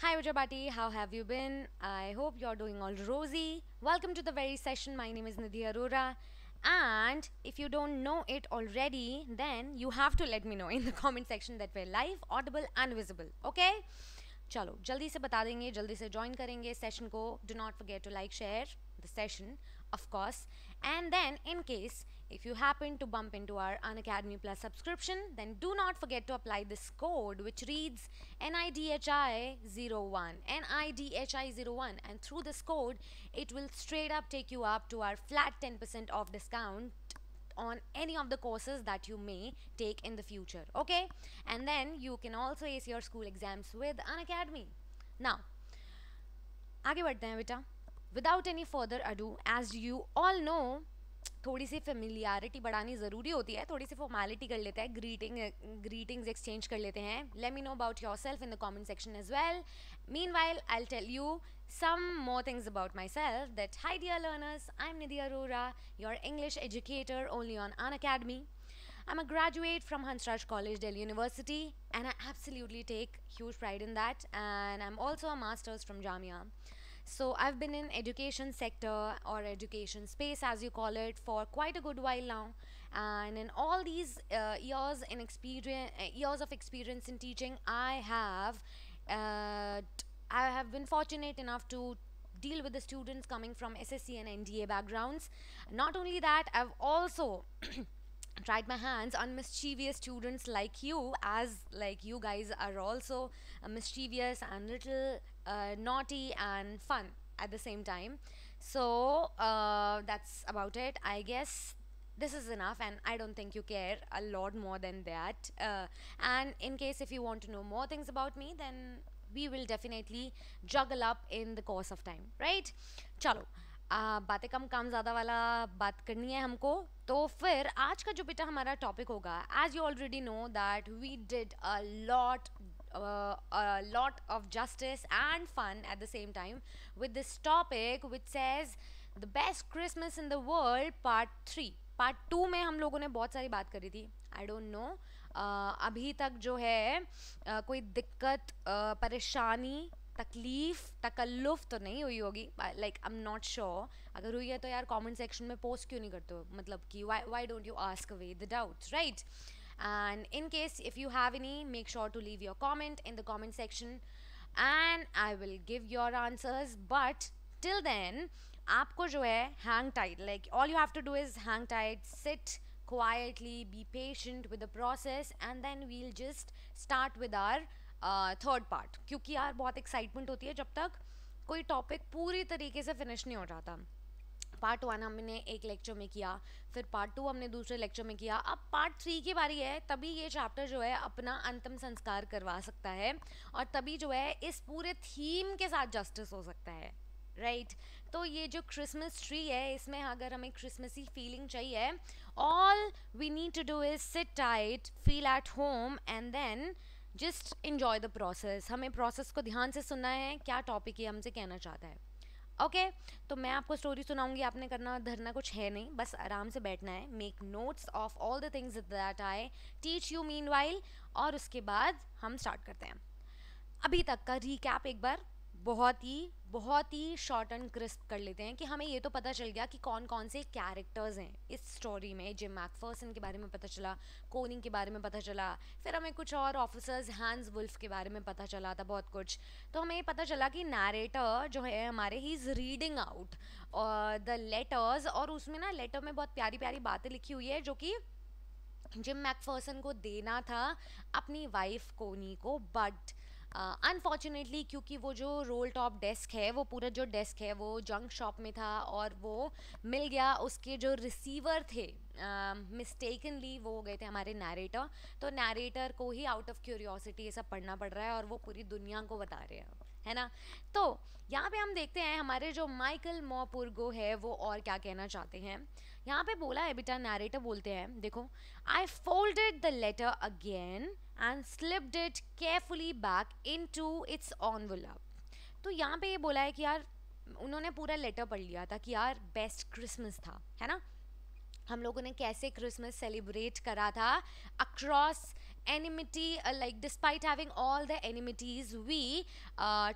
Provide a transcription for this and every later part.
Hi Rajabati, how have you been? I hope you're doing all rosy. Welcome to the very session. My name is Nidhi Arora. And if you don't know it already, then you have to let me know in the comment section that we're live, audible and visible. Okay? Chalo, jaldi se बता देंगे जल्दी से join करेंगे session को do not forget to like share the session of course and then in if you happen to bump into our Unacademy Plus subscription, then do not forget to apply this code which reads NIDHI01, NIDHI01 and through this code, it will straight up take you up to our flat 10% off discount on any of the courses that you may take in the future, okay? And then you can also ace your school exams with Unacademy. Now, आगे बढ़ते हैं बेटा without any further ado as you all know थोड़ी सी familiarity बढ़ानी ज़रूरी होती है थोड़ी सी फॉर्मेलिटी कर लेते हैं ग्रीटिंग ग्रीटिंग्स एक्सचेंज कर लेते हैं let me know about yourself in the comment section as well meanwhile I tell you some more things about myself that hi dear learners I am Nidhi Arora your English educator only on Unacademy I am I'm graduate from Hansraj College Delhi University and I I take huge pride in that and I am also a masters from Jamia so I've been in education sector or education space as you call it for quite a good while now and in all these uh, years in experience uh, years of experience in teaching I have uh, I have been fortunate enough to deal with the students coming from SSC and NDA backgrounds not only that I've also tried my hands on mischievous students like you as like you guys are also uh, mischievous and little uh, naughty and fun at the same time so uh, that's about it i guess this is enough and i don't think you care a lot more than that uh, and in case if you want to know more things about me then we will definitely juggle up in the course of time right chalo uh, बातें कम काम ज़्यादा वाला बात करनी है हमको तो फिर आज का जो बेटा हमारा टॉपिक होगा as you already know that we did a lot uh, a lot of justice and fun at the same time with this topic which says the best Christmas in the world part 3 part 2 mein hum logon ne bahut sari baat kari thi i don't know uh, अभी तक जो है uh, कोई दिक्कत uh, परेशानी तकलीफ़ तकल्लुफ़ तो नहीं हुई होगी like I am not sure अगर हुई है तो यार कमेंट सेक्शन में पोस्ट क्यों नहीं करते हो मतलब कि why why don't you ask away the doubts right and in case if you have any make sure to leave your comment in the comment section and I will give your answers but till then आपको जो है hang tight like all you have to do is hang tight sit quietly be patient with the process and then we'll just start with our uh, third part क्योंकि यार बहुत excitement होती है जब तक कोई topic पूरी तरीके से finish नहीं हो पार्ट वन हमने एक लेक्चर में किया फिर पार्ट टू हमने दूसरे लेक्चर में किया अब पार्ट थ्री की बारी है तभी ये चैप्टर जो है अपना अंतिम संस्कार करवा सकता है और तभी जो है इस पूरे थीम के साथ जस्टिस हो सकता है राइट right. तो ये जो क्रिसमस ट्री है इसमें अगर हमें क्रिसमसी फीलिंग चाहिए all we need to do is sit tight feel at home and then just enjoy the process हमें प्रोसेस को ध्यान से सुनना है क्या टॉपिक ये हमसे कहना चाहता है ओके तो मैं आपको स्टोरी सुनाऊंगी आपने करना धरना कुछ है नहीं बस आराम से बैठना है make notes of all the things that I teach you mean और उसके बाद हम स्टार्ट करते हैं अभी तक का रिकैप एक बार बहुत ही बहुत ही शॉर्ट एंड क्रिस्प कर लेते हैं कि हमें ये तो पता चल गया कि कौन कौन से कैरेक्टर्स हैं इस स्टोरी में जिम मैकफर्सन के बारे में पता चला कोनिंग के बारे में पता चला फिर हमें कुछ और ऑफिसर्स हैंस वुल्फ के बारे में पता चला था बहुत कुछ तो हमें ये पता चला कि नरेटर जो है हमारे ही is reading out the letters और उसमें ना लेटर में बहुत प्यारी प्यारी बातें लिखी हुई है जो कि जिम मैकफर्सन को देना था अपनी वाइफ कोनी को बट अनफॉर्चुनेटली uh, क्योंकि वो जो रोल टॉप डेस्क है वो पूरा जो डेस्क है वो जंक शॉप में था और वो मिल गया उसके जो रिसीवर थे मिस्टेकनली uh, वो हो गए थे हमारे नारेटर तो नारेटर को ही आउट ऑफ क्यूरियोसिटी ये सब पढ़ना पड़ रहा है और वो पूरी दुनिया को बता रहे हैं है ना तो यहाँ पे हम देखते हैं हमारे जो माइकल मोपुरगो है वो और क्या कहना चाहते हैं यहाँ पे बोला है बेटा नारेटर बोलते हैं देखो I folded the letter again and and slipped it carefully back into its envelope. तो यहाँ पे ये बोला है कि यार उन्होंने पूरा लेटर पढ़ लिया था कि यार बेस्ट क्रिसमस था है ना हम लोगों ने कैसे क्रिसमस सेलिब्रेट करा था across enmity like despite having all the enmities we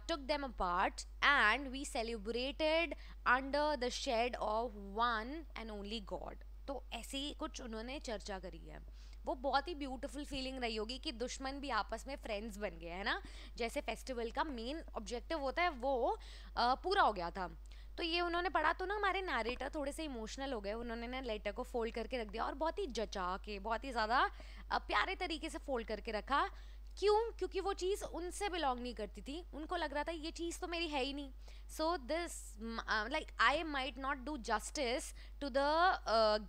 took them apart and we celebrated under the shade of one and only God तो ऐसी कुछ उन्होंने चर्चा करी है वो बहुत ही ब्यूटीफुल फीलिंग रही होगी कि दुश्मन भी आपस में फ्रेंड्स बन गए है ना जैसे फेस्टिवल का मेन ऑब्जेक्टिव होता है वो आ, पूरा हो गया था तो ये उन्होंने पढ़ा तो ना हमारे नारेटर थोड़े से इमोशनल हो गए उन्होंने ना लेटर को फोल्ड करके रख दिया और बहुत ही जचा के बहुत ही ज़्यादा प्यारे तरीके से फोल्ड करके रखा क्यों क्योंकि वो चीज़ उनसे बिलोंग नहीं करती थी उनको लग रहा था ये चीज़ तो मेरी है ही नहीं so this like I might not do justice to the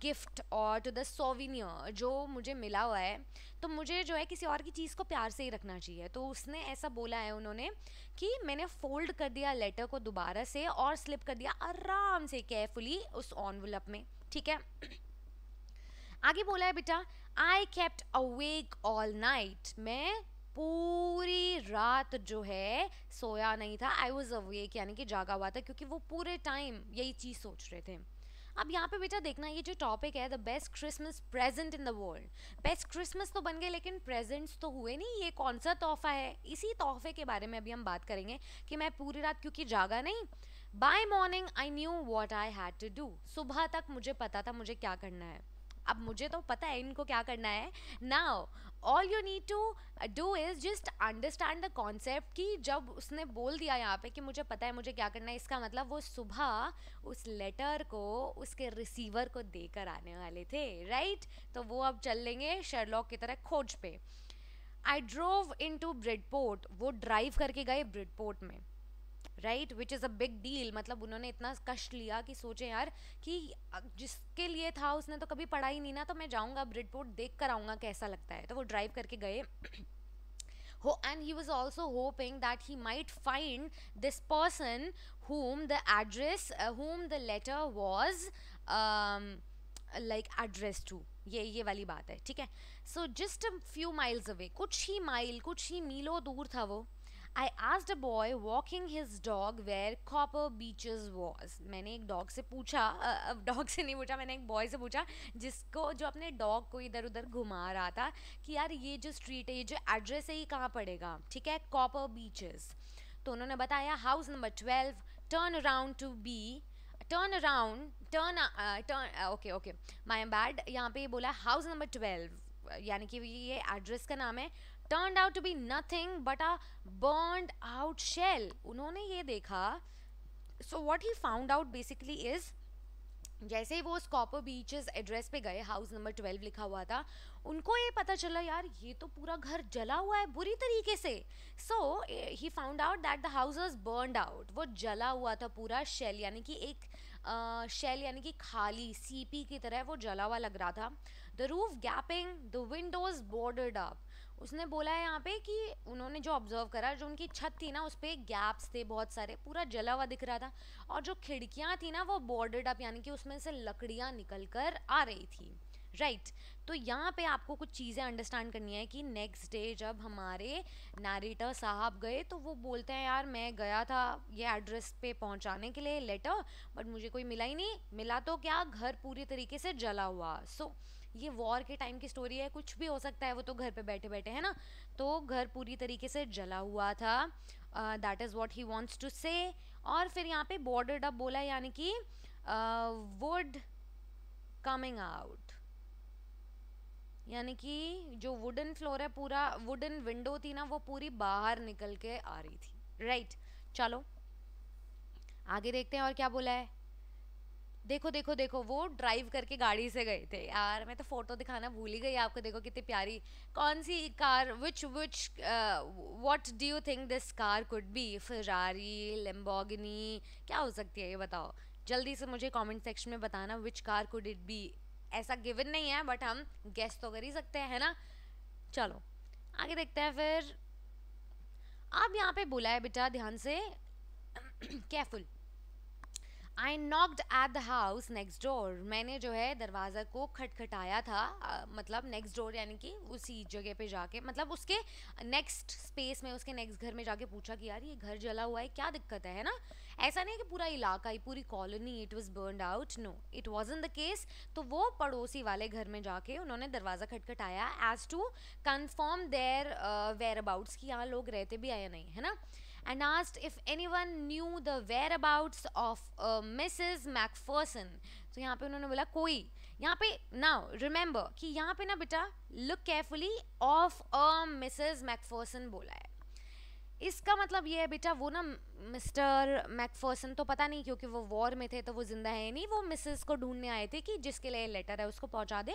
gift और टू द सोविनियर जो मुझे मिला हुआ है तो मुझे जो है किसी और की चीज़ को प्यार से ही रखना चाहिए तो उसने ऐसा बोला है उन्होंने कि मैंने फोल्ड कर दिया लेटर को दोबारा से और स्लिप कर दिया आराम से केयरफुली उस ऑनवलप में ठीक है आगे बोला है बेटा I kept awake all night मैं पूरी रात जो है सोया नहीं था आई वॉज अवेक यानी कि जागा हुआ था क्योंकि वो पूरे टाइम यही चीज़ सोच रहे थे अब यहाँ पे बेटा देखना ये जो टॉपिक है the best Christmas present in the world best Christmas तो बन गए लेकिन प्रेजेंट्स तो हुए नहीं ये कौन सा तोहफा है इसी तोहफे के बारे में अभी हम बात करेंगे कि मैं पूरी रात क्योंकि जागा नहीं by morning I knew what I had to do सुबह तक मुझे पता था मुझे क्या करना है अब मुझे तो पता है इनको क्या करना है now all you need to do is just understand the concept कि जब उसने बोल दिया यहाँ पे कि मुझे पता है मुझे क्या करना है इसका मतलब वो सुबह उस लेटर को उसके रिसीवर को देकर आने वाले थे राइट तो वो अब चल लेंगे शर्लॉक की तरह खोज पे I drove into Bridport वो ड्राइव करके गए ब्रिडपोर्ट में right which is a big deal मतलब उन्होंने इतना कष्ट लिया कि सोचे यार कि जिसके लिए था उसने तो कभी पढ़ा ही नहीं ना तो मैं जाऊँगा ब्रिडपोर्ट देख कर आऊँगा कैसा लगता है तो वो ड्राइव करके गए हो and he was also hoping that he might find this person whom the address whom the letter was like address to ये ये वाली बात है ठीक है so just a few miles away कुछ ही माइल कुछ ही मीलों दूर था वो I asked a boy walking his dog where Copper Beeches was मैंने एक डॉग से पूछा डॉग से नहीं पूछा मैंने एक बॉय से पूछा जिसको जो अपने डॉग को इधर उधर घुमा रहा था कि यार ये जो स्ट्रीट है ये जो एड्रेस है ये कहाँ पड़ेगा ठीक है कॉपर बीचेस तो उन्होंने बताया house number twelve turn around to be turn around turn turn okay okay my am bad यहाँ पे बोला हाउस नंबर ट्वेल्व यानी कि ये एड्रेस का नाम है turn out to be nothing but a burned out shell उन्होंने ये देखा so what he found out basically is जैसे ही वो उस कॉपर बीचेस एड्रेस पे गए हाउस नंबर ट्वेल्व लिखा हुआ था उनको ये पता चला यार ये तो पूरा घर जला हुआ है बुरी तरीके से so he found out that the house was burned out वो जला हुआ था पूरा शेल यानी कि एक आ, शेल यानी कि खाली सीपी की तरह वो जला हुआ लग रहा था the roof gaping the windows boarded up उसने बोला है यहाँ पे कि उन्होंने जो ऑब्जर्व करा जो उनकी छत थी ना उस पर गैप्स थे बहुत सारे पूरा जला हुआ दिख रहा था और जो खिड़कियाँ थी ना वो बॉर्डर्ड अप यानी कि उसमें से लकड़ियाँ निकल कर आ रही थी राइट right. तो यहाँ पे आपको कुछ चीज़ें अंडरस्टैंड करनी है कि नेक्स्ट डे जब हमारे नारेटर साहब गए तो वो बोलते हैं यार मैं गया था ये एड्रेस पे पहुँचाने के लिए लेटर बट मुझे कोई मिला ही नहीं मिला तो क्या घर पूरी तरीके से जला हुआ सो so, ये वॉर के टाइम की स्टोरी है कुछ भी हो सकता है वो तो घर पे बैठे बैठे है ना तो घर पूरी तरीके से जला हुआ था that is what he wants to say और फिर यहाँ पे बॉर्डर डब बोला यानी कि वुड कमिंग आउट यानी कि जो वुडन फ्लोर है पूरा वुडन विंडो थी ना वो पूरी बाहर निकल के आ रही थी राइट right. चलो आगे देखते हैं और क्या बोला है देखो देखो देखो वो ड्राइव करके गाड़ी से गए थे यार मैं तो फोटो दिखाना भूल ही गई आपको देखो कितनी प्यारी कौन सी car which which what do you think this car could be Ferrari Lamborghini क्या हो सकती है ये बताओ जल्दी से मुझे कमेंट सेक्शन में बताना which car could it be ऐसा गिवन नहीं है बट हम गेस तो कर ही सकते हैं है ना चलो आगे देखते हैं फिर आप यहाँ पे बुलाए बेटा ध्यान से careful I knocked at the house next door मैंने जो है दरवाज़ा को खटखटाया था आ, मतलब नेक्स्ट डोर यानी कि उसी जगह पे जाके मतलब उसके नेक्स्ट स्पेस में उसके नेक्स्ट घर में जाके पूछा कि यार ये घर जला हुआ है क्या दिक्कत है ना ऐसा नहीं कि पूरा इलाका ही पूरी colony it was burn out no it was in the case तो वो पड़ोसी वाले घर में जाके उन्होंने दरवाज़ा खटखटाया as to confirm their whereabouts कि यहाँ लोग रहते भी आए नहीं है ना and asked if anyone knew the whereabouts of uh, Mrs. MacPherson. तो so, यहाँ पे उन्होंने बोला कोई यहाँ पे नाउ रिमेंबर कि यहाँ पे ना बेटा look carefully of a Mrs. Macpherson बोला है इसका मतलब ये है बेटा वो ना मिस्टर मैकफर्सन तो पता नहीं क्योंकि वो वॉर में थे तो वो ज़िंदा है नहीं वो मिसेस को ढूंढने आए थे कि जिसके लिए लेटर है उसको पहुँचा दें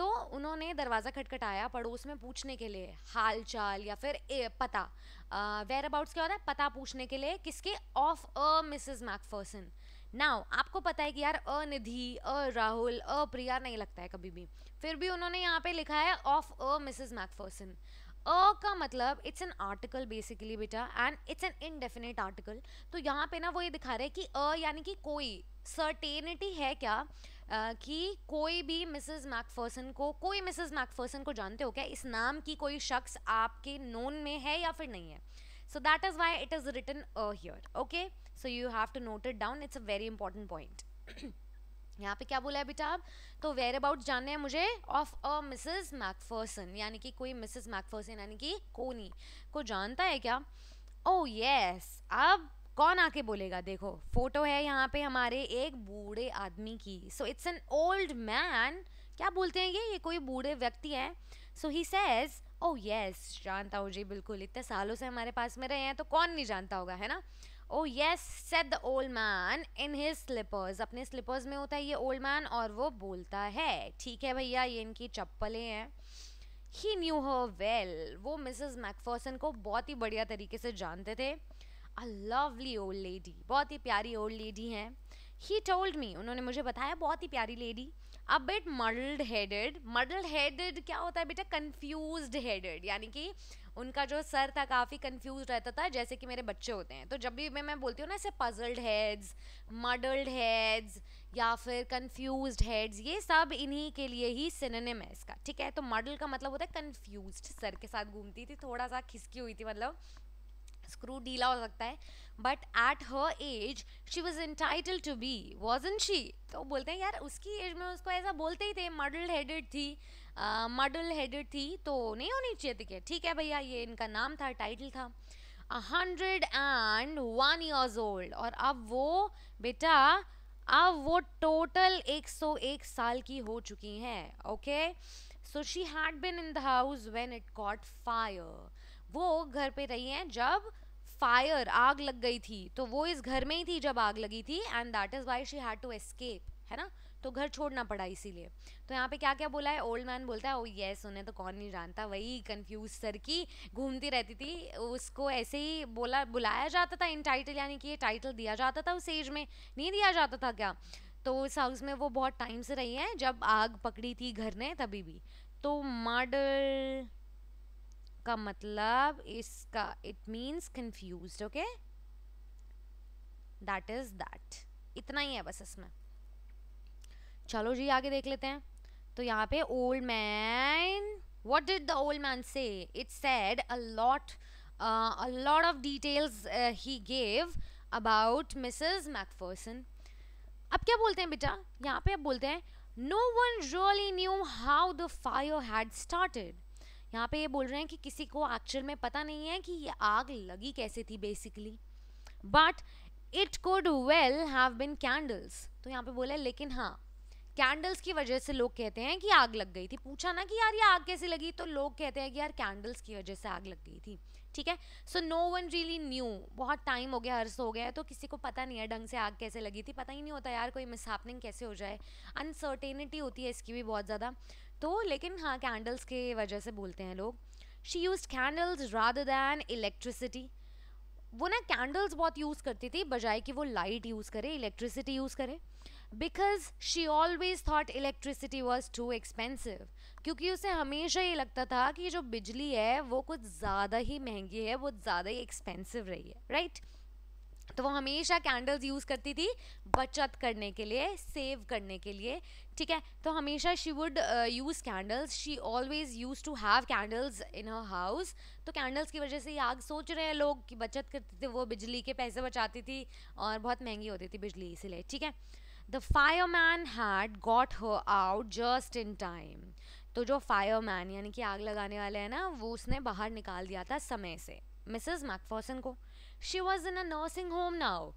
तो उन्होंने दरवाज़ा खटखटाया पड़ोस में पूछने के लिए हाल चाल या फिर ए, पता वेयर अबाउट्स क्या होता है पता पूछने के लिए किसके of a Mrs Macpherson now आपको पता है कि यार अ निधि अ राहुल अ प्रिया नहीं लगता है कभी भी फिर भी उन्होंने यहाँ पे लिखा है of a Mrs Macpherson a का मतलब इट्स एन आर्टिकल बेसिकली बेटा and it's an indefinite article तो यहाँ पे ना वो ये दिखा रहे हैं कि अ यानी कि कोई सर्टेनिटी है क्या कि कोई भी मिसेस मैकफर्सन को कोई मिसेस मैकफर्सन को जानते हो क्या इस नाम की कोई शख्स आपके नोन में है या फिर नहीं है so that is why it is written here okay so you have to note it down it's a very important point यहाँ पे क्या बोला है बेटा आप तो वेयर अबाउट जानने हैं मुझे ऑफ अ मिसेस मैकफर्सन यानी कि कोई मिसेस मैकफर्सन यानी कि कोनी को जानता है क्या ओ oh, यस yes. अब कौन आके बोलेगा देखो फोटो है यहाँ पे हमारे एक बूढ़े आदमी की so it's an old man क्या बोलते हैं ये ये कोई बूढ़े व्यक्ति है सो ही सेज ओ यस जानता हूँ जी बिल्कुल इतने सालों से हमारे पास में रहे हैं तो कौन नहीं जानता होगा है ना oh yes said the old man in his slippers अपने स्लीपर्स में होता है ये ओल्ड मैन और वो बोलता है ठीक है भैया ये इनकी चप्पलें हैं ही न्यू हर वेल वो मिसेस मैकफर्सन को बहुत ही बढ़िया तरीके से जानते थे अ लवली ओल्ड लेडी बहुत ही प्यारी ओल्ड लेडी हैं ही टोल्ड मी उन्होंने मुझे बताया बहुत ही प्यारी lady a bit muddled headed muddled headed क्या होता है बेटा कन्फ्यूज हेडेड यानी कि उनका जो सर था काफ़ी कन्फ्यूज रहता था जैसे कि मेरे बच्चे होते हैं तो जब भी मैं मैं बोलती हूँ ना ऐसे पजल्ड हेड्स मडल्ड हेड्स या फिर कन्फ्यूज हेड्स ये सब इन्हीं के लिए ही सिनेम है इसका ठीक है तो मडल का मतलब होता है कन्फ्यूज सर के साथ घूमती थी थोड़ा सा खिसकी हुई थी मतलब स्क्रू ढीला हो सकता है but at her age she was entitled to be was in she तो बोलते हैं यार उसकी एज में उसको ऐसा बोलते ही थे मडल हेडेड थी मडल हेडेड थी तो नहीं होनी चाहिए थी क्या ठीक है भैया ये इनका नाम था टाइटल था hundred and one years old और अब वो बेटा अब वो टोटल 101 साल की हो चुकी हैं okay so she had been in the house when it caught fire वो घर पे रही हैं जब फायर आग लग गई थी तो वो इस घर में ही थी जब आग लगी थी and that is why she had to escape है ना तो घर छोड़ना पड़ा इसीलिए तो यहाँ पे क्या क्या बोला है ओल्ड मैन बोलता है ओ oh येस उन्हें तो कौन नहीं जानता वही कंफ्यूज सर की घूमती रहती थी उसको ऐसे ही बोला बुलाया जाता था इन टाइटल यानी कि ये टाइटल दिया जाता था उस एज में नहीं दिया जाता था क्या तो उस हाउस में वो बहुत टाइम से रही हैं जब आग पकड़ी थी घर ने तभी भी तो मर्डर का मतलब इसका it means confuse okay that is that इतना ही है बस इसमें चलो जी आगे देख लेते हैं तो यहाँ पे old man what did the old man say it said a lot a lot of details he gave about gave Macpherson अब क्या बोलते हैं बेटा यहाँ पे अब बोलते हैं no one really knew how the fire had started यहाँ पे ये बोल रहे हैं कि किसी को एक्चुअल में पता नहीं है कि ये आग लगी कैसे थी basically but it could well have been candles तो यहाँ पे बोला है लेकिन हाँ कैंडल्स की वजह से लोग कहते हैं कि आग लग गई थी पूछा ना कि यार ये आग कैसे लगी तो लोग कहते हैं कि यार कैंडल्स की वजह से आग लग गई थी ठीक है so no one really knew बहुत टाइम हो गया हर्स हो गया तो किसी को पता नहीं है ढंग से आग कैसे लगी थी पता ही नहीं होता यार कोई मिसहैपनिंग कैसे हो जाए अनसर्टेनिटी होती है इसकी भी बहुत ज़्यादा तो लेकिन हाँ कैंडल्स के वजह से बोलते हैं लोग she used candles rather than electricity वो ना कैंडल्स बहुत यूज़ करती थी बजाय कि वो लाइट यूज़ करे इलेक्ट्रिसिटी यूज़ करे because she always thought electricity was too expensive क्योंकि उसे हमेशा ये लगता था कि जो बिजली है वो कुछ ज़्यादा ही महंगी है वो ज़्यादा ही एक्सपेंसिव रही है राइट right? तो वो हमेशा कैंडल्स यूज़ करती थी बचत करने के लिए सेव करने के लिए ठीक है तो हमेशा she would use candles she always used to have candles in her house तो कैंडल्स की वजह से ये आग सोच रहे हैं लोग कि बचत करते थे वो बिजली के पैसे बचाती थी और बहुत महंगी होती थी बिजली इसीलिए ठीक है the fireman had got her out just in time तो जो फायर मैन यानी कि आग लगाने वाले हैं ना वो उसने बाहर निकाल दिया था समय से मिसेज मैकफॉसन को she was in a nursing home now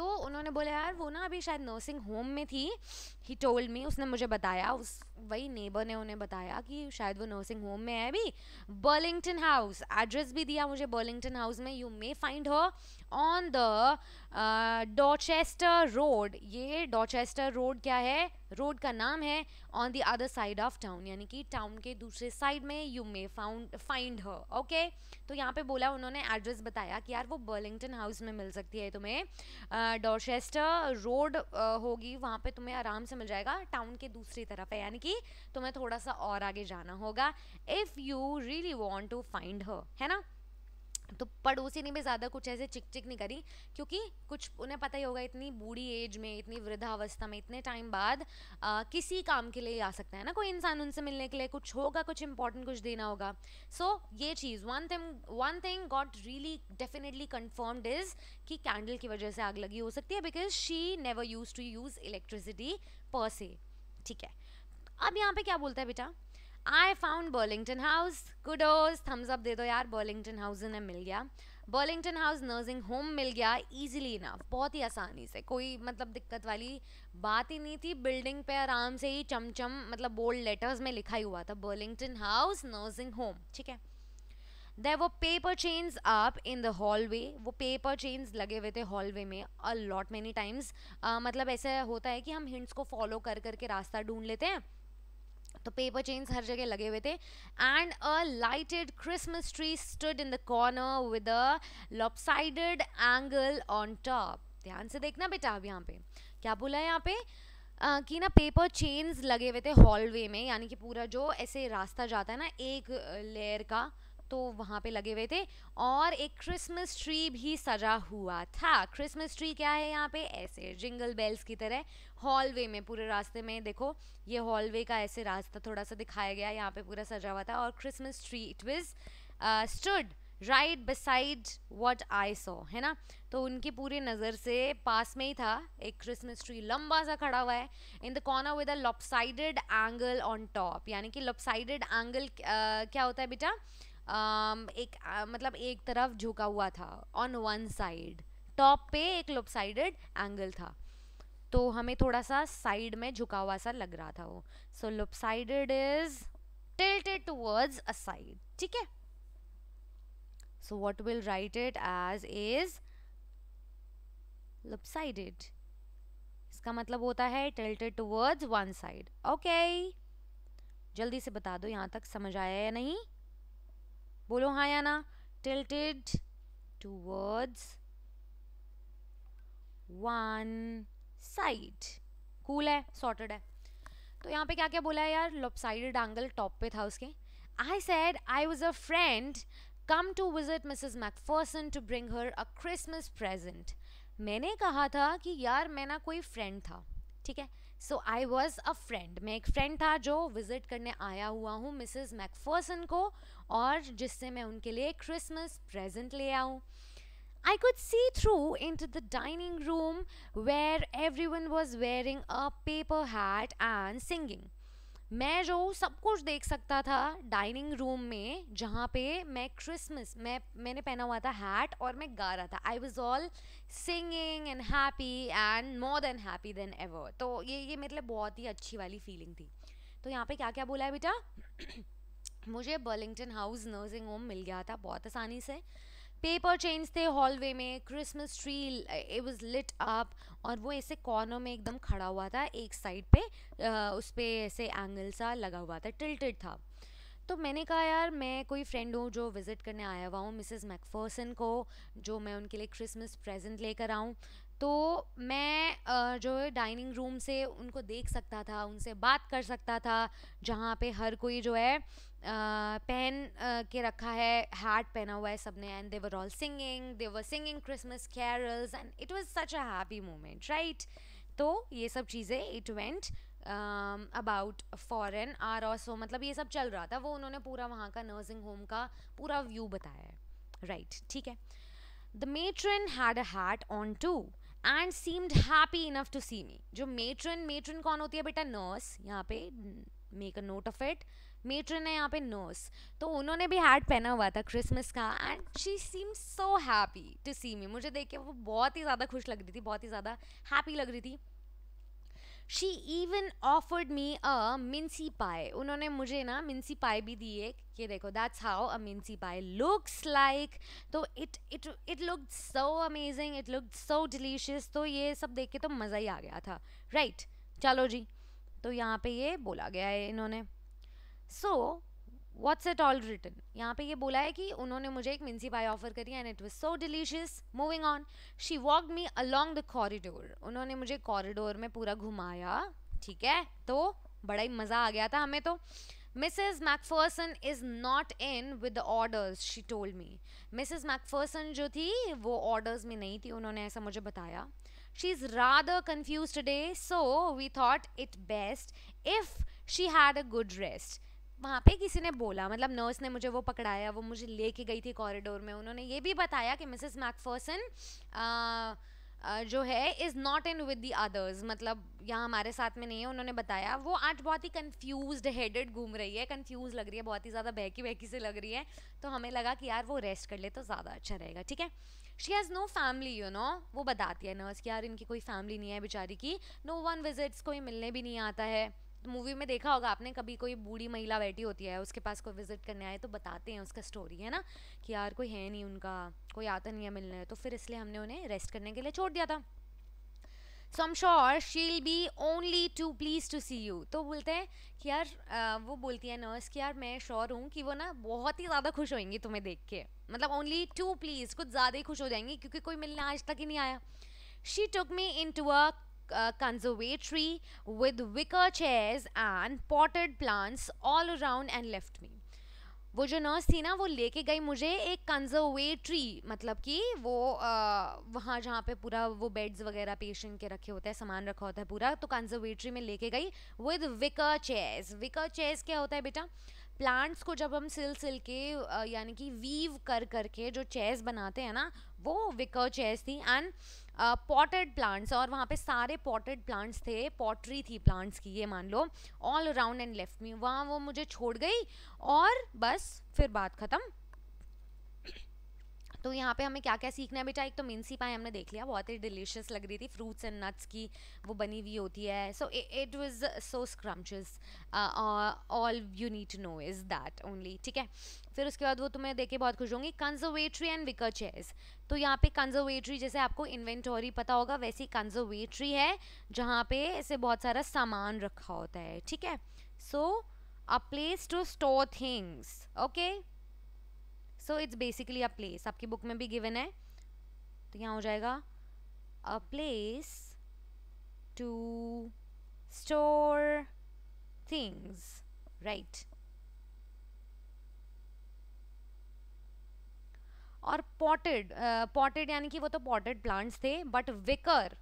तो उन्होंने बोला यार वो ना अभी शायद नर्सिंग होम में थी ही टोल्ड मी उसने मुझे बताया उस वही नेबर ने उन्हें बताया कि शायद वो नर्सिंग होम में है अभी बर्लिंगटन हाउस एड्रेस भी दिया मुझे बर्लिंगटन हाउस में you may find her on the Dorchester Road ये डॉचेस्टर रोड क्या है रोड का नाम है on the other side of town यानी कि टाउन के दूसरे साइड में you may found find her okay तो यहाँ पे बोला उन्होंने एड्रेस बताया कि यार वो बर्लिंगटन हाउस में मिल सकती है तुम्हें डॉचेस्टर uh, रोड uh, होगी वहाँ पे तुम्हें आराम से मिल जाएगा टाउन के दूसरी तरफ है यानी कि की मैं थोड़ा सा और आगे जाना होगा if you really want to find her है ना तो पड़ोसी ने भी ज़्यादा कुछ ऐसे चिक चिक नहीं करी क्योंकि कुछ उन्हें पता ही होगा इतनी बूढ़ी एज में इतनी वृद्धावस्था में इतने टाइम बाद आ, किसी काम के लिए आ सकता है ना कोई इंसान उनसे मिलने के लिए कुछ होगा कुछ इंपॉर्टेंट कुछ देना होगा सो so, ये चीज़ one thing one thing got really definitely confirmed is कि कैंडल की वजह से आग लगी हो सकती है because she never used to use electricity पर से ठीक है अब यहाँ पे क्या बोलता है बेटा I found Burlington House kudos thumbs up दे दो यार बर्लिंगटन हाउस इन्हें मिल गया बर्लिंगटन हाउस नर्सिंग होम मिल गया ईजिली इनफ बहुत ही आसानी से कोई मतलब दिक्कत वाली बात ही नहीं थी बिल्डिंग पे आराम से ही चमचम मतलब बोल्ड लेटर्स में लिखा ही हुआ था बर्लिंगटन हाउस नर्सिंग होम ठीक है देर वो पेपर चेन्स आप इन द हॉल वे वो पेपर चेन्स लगे हुए थे हॉल वे में अलॉट मेनी टाइम्स मतलब ऐसा होता है कि हम हिंट्स को फॉलो कर करके रास्ता ढूंढ लेते हैं तो पेपर चेन्स हर जगह लगे हुए थे and a lighted Christmas tree stood in the corner with a lopsided angle on top ध्यान से देखना बेटा अब यहाँ पे क्या बोला है यहाँ पे Uh, कि ना पेपर चेन्स लगे हुए थे हॉलवे में यानी कि पूरा जो ऐसे रास्ता जाता है ना एक लेयर का तो वहाँ पे लगे हुए थे और एक क्रिसमस ट्री भी सजा हुआ था क्रिसमस ट्री क्या है यहाँ पे ऐसे जिंगल बेल्स की तरह हॉलवे में पूरे रास्ते में देखो ये हॉलवे का ऐसे रास्ता थोड़ा सा दिखाया गया यहाँ पे पूरा सजा हुआ था और Christmas tree it was stood right beside what I saw है ना तो उनकी पूरी नज़र से पास में ही था एक क्रिसमस ट्री लंबा सा खड़ा हुआ है in the corner with a lopsided angle on top यानी कि लॉपसाइडेड एंगल uh, क्या होता है बेटा um, एक uh, मतलब एक तरफ झुका हुआ था ऑन वन साइड टॉप पे एक लॉपसाइडेड एंगल था तो हमें थोड़ा सा साइड में झुका हुआ सा लग रहा था वो so lopsided is tilted towards a side ठीक है so what will write it as is lopsided इसका मतलब होता है tilted towards one side okay जल्दी से बता दो यहां तक समझ आया या नहीं बोलो हाँ या ना tilted towards one side cool है सॉर्टेड है तो यहाँ पे क्या क्या बोला है यार लोपसाइडेड एंगल टॉप पे था उसके I said I was a friend come to visit Mrs McPherson to bring her a Christmas present मैंने कहा था कि यार मैं ना कोई फ्रेंड था ठीक है सो आई वॉज अ फ्रेंड मैं एक फ्रेंड था जो विजिट करने आया हुआ हूँ मिसिज मैकफर्सन को और जिससे मैं उनके लिए क्रिसमस प्रेजेंट ले आऊँ I could see through into the dining room where everyone was wearing a paper hat and singing. मैं जो सब कुछ देख सकता था डाइनिंग रूम में जहाँ पे मैं क्रिसमस मैं मैंने पहना हुआ था हैट और मैं गा रहा था I was all singing and happy and more than happy than ever तो ये ये मतलब बहुत ही अच्छी वाली फीलिंग थी तो यहाँ पे क्या क्या बोला है बेटा मुझे बर्लिंगटन हाउस नर्सिंग होम मिल गया था बहुत आसानी से पेपर चेंज थे हॉलवे में Christmas tree it was lit up और वो ऐसे कॉर्नर में एकदम खड़ा हुआ था एक साइड पे उस पर ऐसे एंगल सा लगा हुआ था टिल्टेड था तो मैंने कहा यार मैं कोई फ्रेंड हूँ जो विज़िट करने आया हुआ हूँ मिसेस मैकफर्सन को जो मैं उनके लिए क्रिसमस प्रेजेंट लेकर आऊँ तो मैं जो है डाइनिंग रूम से उनको देख सकता था उनसे बात कर सकता था जहाँ पे हर कोई जो है पहन के रखा है हार्ट पहना हुआ है सबने and they were all singing they were singing Christmas carols and it was such a happy moment right तो ये सब चीज़ें it went about foreign are also मतलब ये सब चल रहा था वो उन्होंने पूरा वहाँ का नर्सिंग होम का पूरा व्यू बताया है राइट ठीक है the matron had a heart on too and seemed happy enough to see me जो मेट्रन मेट्रन कौन होती है बेटा नर्स यहाँ पे make a note of it matron है यहाँ पे नर्स तो उन्होंने भी हैट पहना हुआ था क्रिसमस का and she seem so happy to see me मुझे देख के वो बहुत ही ज़्यादा खुश लग रही थी बहुत ही ज़्यादा हैप्पी लग रही थी she even offered me a mince pie उन्होंने मुझे ना मिन्सी पाए भी दी है ये देखो that's how a mince pie looks like तो it it it look so amazing it look so delicious तो ये सब देख के तो मज़ा ही आ गया था राइट right, चलो जी तो यहाँ पे ये बोला गया है इन्होंने so what's it all return यहाँ पे ये बोला है कि उन्होंने मुझे एक मिन्सी पाई ऑफर करी and it was so delicious moving on she walk me along the corridor उन्होंने मुझे कॉरिडोर में पूरा घुमाया ठीक है तो बड़ा ही मज़ा आ गया था हमें तो Mrs McPherson is not in with orders she told me Mrs McPherson जो थी वो ऑर्डर्स में नहीं थी उन्होंने ऐसा मुझे बताया she is rather confused today so we thought it best if she had a good rest वहाँ पे किसी ने बोला मतलब नर्स ने मुझे वो पकड़ाया वो मुझे लेके गई थी कॉरिडोर में उन्होंने ये भी बताया कि मिसेस मैकफर्सन जो है is not in with the others मतलब यहाँ हमारे साथ में नहीं है उन्होंने बताया वो आज बहुत ही कंफ्यूज हेडेड घूम रही है कंफ्यूज लग रही है बहुत ही ज़्यादा बहकी बहकी से लग रही है तो हमें लगा कि यार वो रेस्ट कर ले तो ज़्यादा अच्छा रहेगा ठीक है she has no family you know वो बताती है नर्स कि यार इनकी कोई फैमिली नहीं है बेचारी की नो वन विजिट्स कोई मिलने भी नहीं आता है मूवी में देखा होगा आपने कभी कोई बूढ़ी महिला बैठी होती है उसके पास कोई विजिट करने आए तो बताते हैं उसका स्टोरी है ना कि यार कोई है नहीं उनका कोई आता नहीं है मिलने तो फिर इसलिए हमने उन्हें रेस्ट करने के लिए छोड़ दिया था so am sure she'll be only too please to see you तो बोलते हैं कि यार वो बोलती है नर्स कि यार मैं श्योर हूँ कि वो ना बहुत ही ज़्यादा खुश होएंगी तुम्हें देख के मतलब ओनली टू प्लीज़ कुछ ज़्यादा ही खुश हो जाएंगी क्योंकि कोई मिलने आज तक ही नहीं आया she took me into a Uh, conservatory with wicker chairs and potted plants all around and left me वो जो नर्स थी ना वो लेके गई मुझे एक कंजर्वेटरी मतलब कि वो uh, वहाँ जहाँ पे पूरा वो बेड्स वगैरह पेशेंट के रखे होते हैं सामान रखा होता है पूरा तो कंजर्वेटरी में लेके गई with wicker chairs wicker chairs क्या होता है बेटा प्लांट्स को जब हम सिल सिल के uh, यानी कि वीव कर करके जो चेयर्स बनाते हैं ना वो विकर चेयर्स थी एंड पॉटेड प्लांट्स और वहाँ पे सारे पॉटेड प्लांट्स थे पॉटरी थी प्लांट्स की ये मान लो all round and left me वहाँ वो मुझे छोड़ गई और बस फिर बात ख़त्म तो यहाँ पे हमें क्या क्या सीखना है बेटा एक तो मिन्सी पाए हमने देख लिया बहुत ही डिलीशियस लग रही थी फ्रूट्स एंड नट्स की वो बनी हुई होती है so it was so scrumptious all you need to know is that only ठीक है फिर उसके बाद वो तुम्हें देखे बहुत खुश होंगी कंजर्वेटरी एंड विकर चेयर्स तो यहाँ पे कंजर्वेटरी जैसे आपको इन्वेंटोरी पता होगा वैसी कंजर्वेटरी है जहाँ पे ऐसे बहुत सारा सामान रखा होता है ठीक है so a place to store things okay so it's basically a place आपकी बुक में भी गिवन है तो यहाँ हो जाएगा a place to store things right और पॉटेड पॉटेड uh, यानी कि वो तो पॉटेड प्लांट्स थे but wicker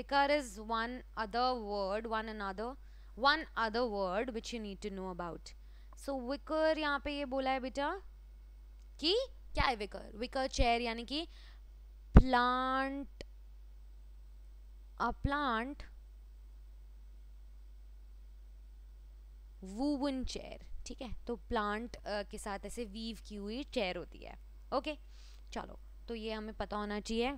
wicker is one other word one another one other word which you need to know about so wicker यहाँ पे ये बोला है बेटा कि क्या है विकर विकर चेयर यानी कि plant a plant woven chair ठीक है तो प्लांट के साथ ऐसे वीव की हुई चेयर होती है ओके चलो तो ये हमें पता होना चाहिए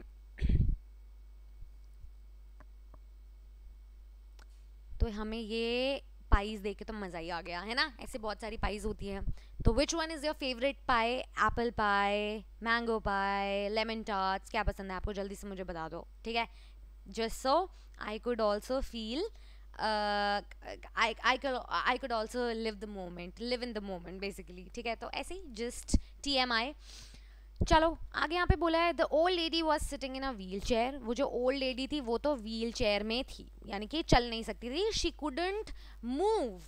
तो हमें ये पाइज देख के तो मज़ा ही आ गया है ना ऐसे बहुत सारी पाइज होती हैं तो which one is your favourite pie apple pie mango pie lemon tarts क्या पसंद है आपको जल्दी से मुझे बता दो ठीक है just so I could also feel I I could also live the moment live in the moment basically ठीक है तो ऐसे ही जस्ट टी एम आई चलो आगे यहाँ पे बोला है the old lady was sitting in a wheelchair वो जो ओल्ड लेडी थी वो तो व्हील चेयर में थी यानी कि चल नहीं सकती थी शी कुडंट मूव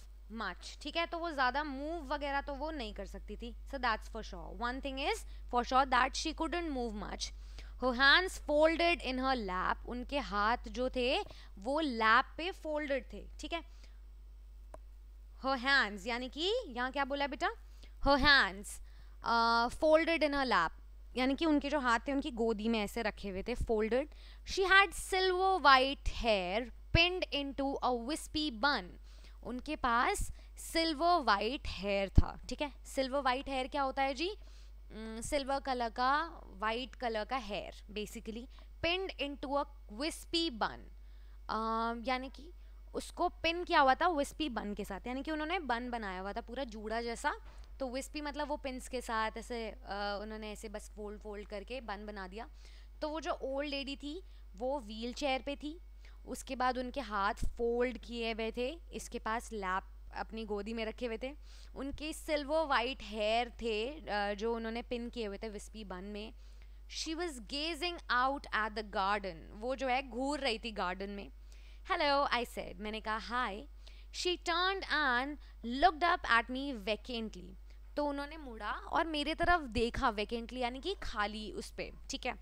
मच ठीक है तो वो ज़्यादा मूव वगैरह तो वो नहीं कर सकती थी so that's for sure one thing is for sure that she couldn't move much her hands folded in her lap उनके हाथ जो थे वो लैप पे फोल्डेड थे ठीक है हो हैंड्स यानी कि यहाँ क्या बोला बेटा her hands folded in a lap यानी कि उनके जो हाथ थे उनकी गोदी में ऐसे रखे हुए थे folded she had silver white hair pinned into अ विस्पी बन उनके पास सिल्वर वाइट हेयर था ठीक है सिल्वर वाइट हेयर क्या होता है जी सिल्वर कलर का वाइट कलर का hair basically pinned into अ विस्पी बन यानी कि उसको पिन किया हुआ था विस्पी बन के साथ यानी कि उन्होंने बन बनाया हुआ था पूरा जूड़ा जैसा तो विस्पी मतलब वो पिंस के साथ ऐसे उन्होंने ऐसे बस फोल्ड फोल्ड करके बन बना दिया तो वो जो ओल्ड लेडी थी वो व्हील चेयर पर थी उसके बाद उनके हाथ फोल्ड किए हुए थे इसके पास लैप अपनी गोदी में रखे हुए थे उनके सिल्वर वाइट हेयर थे जो उन्होंने पिन किए हुए थे विस्पी बन में she was gazing out at the garden वो जो है घूर रही थी गार्डन में हेलो आई सेड मैंने कहा hi she turn and looked up at me vacantly तो उन्होंने मुड़ा और मेरे तरफ देखा वैकेंटली यानी कि खाली उस पर ठीक है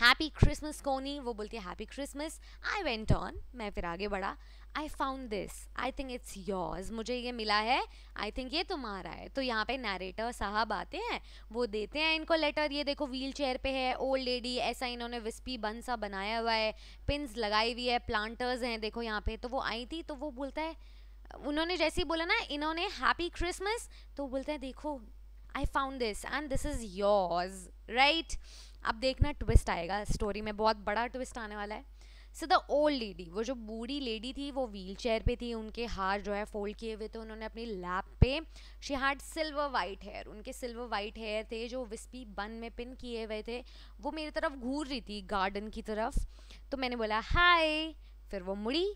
हैप्पी क्रिसमस कोनी वो बोलती है happy Christmas I went on मैं फिर आगे बढ़ा I found this I think it's yours मुझे ये मिला है आई थिंक ये तुम्हारा है तो यहाँ पे नरेटर साहब आते हैं वो देते हैं इनको लेटर ये देखो व्हील चेयर पर है ओल्ड लेडी ऐसा इन्होंने विस्पी बन सा बनाया हुआ है पिंस लगाई हुई है प्लांटर्स हैं देखो यहाँ पे तो वो आई थी तो वो बोलता है उन्होंने जैसे ही बोला ना इन्होंने हैप्पी क्रिसमस तो बोलते हैं देखो I found this and this is yours right अब देखना ट्विस्ट आएगा स्टोरी में बहुत बड़ा ट्विस्ट आने वाला है सो द ओल्ड लेडी वो जो बूढ़ी लेडी थी वो व्हील चेयर पर थी उनके हार जो है फोल्ड किए हुए थे उन्होंने अपनी लैप पे she had silver white hair उनके सिल्वर वाइट हेयर थे जो विस्पी बन में पिन किए हुए थे वो मेरी तरफ घूर रही थी गार्डन की तरफ तो मैंने बोला हाय फिर वो मुड़ी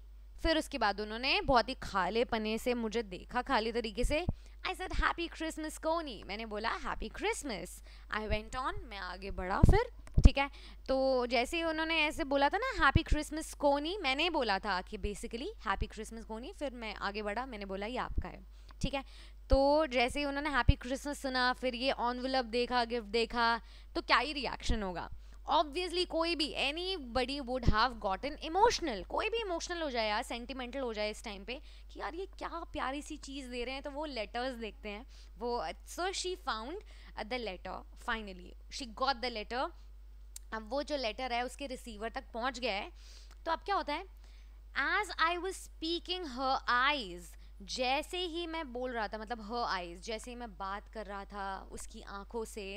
फिर उसके बाद उन्होंने बहुत ही खाले पने से मुझे देखा खाली तरीके से I said happy Christmas Connie मैंने बोला happy Christmas I went on मैं आगे बढ़ा फिर ठीक है तो जैसे ही उन्होंने ऐसे बोला था ना हैप्पी क्रिसमस कोनी मैंने बोला था कि बेसिकली हैप्पी क्रिसमस कोनी फिर मैं आगे बढ़ा मैंने बोला ये आपका है ठीक है तो जैसे ही उन्होंने हैप्पी क्रिसमस सुना फिर ये ऑनवलप देखा गिफ्ट देखा तो क्या ही रिएक्शन होगा ऑब्वियसली कोई भी anybody would have gotten emotional कोई भी इमोशनल हो जाए यार सेंटिमेंटल हो जाए इस टाइम पे कि यार ये क्या प्यारी सी चीज़ दे रहे हैं तो वो लेटर्स देखते हैं वो so she found the letter finally she got the letter अब वो जो लेटर है उसके रिसीवर तक पहुंच गया है तो अब क्या होता है as I was speaking her eyes जैसे ही मैं बोल रहा था मतलब हर आइज़ जैसे ही मैं बात कर रहा था उसकी आंखों से